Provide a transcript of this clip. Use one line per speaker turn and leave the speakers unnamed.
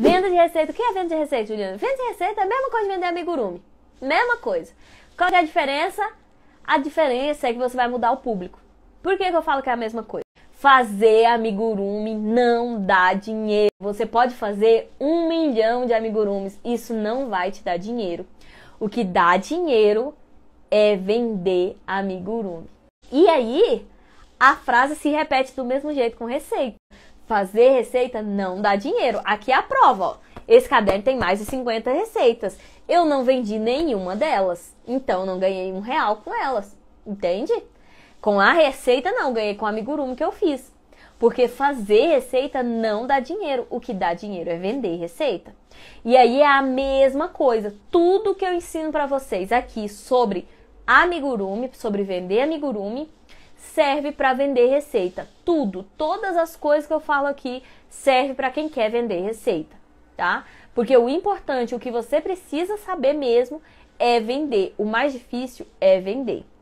Venda de receita. O que é venda de receita, Juliana? Venda de receita é a mesma coisa de vender amigurumi. Mesma coisa. Qual é a diferença? A diferença é que você vai mudar o público. Por que, que eu falo que é a mesma coisa? Fazer amigurumi não dá dinheiro. Você pode fazer um milhão de amigurumis, isso não vai te dar dinheiro. O que dá dinheiro é vender amigurumi. E aí, a frase se repete do mesmo jeito com receita fazer receita não dá dinheiro. Aqui é a prova, ó. Esse caderno tem mais de 50 receitas. Eu não vendi nenhuma delas, então não ganhei um real com elas, entende? Com a receita não, ganhei com o amigurumi que eu fiz. Porque fazer receita não dá dinheiro, o que dá dinheiro é vender receita. E aí é a mesma coisa, tudo que eu ensino para vocês aqui sobre amigurumi, sobre vender amigurumi, serve para vender receita. Tudo, todas as coisas que eu falo aqui serve para quem quer vender receita, tá? Porque o importante, o que você precisa saber mesmo é vender. O mais difícil é vender.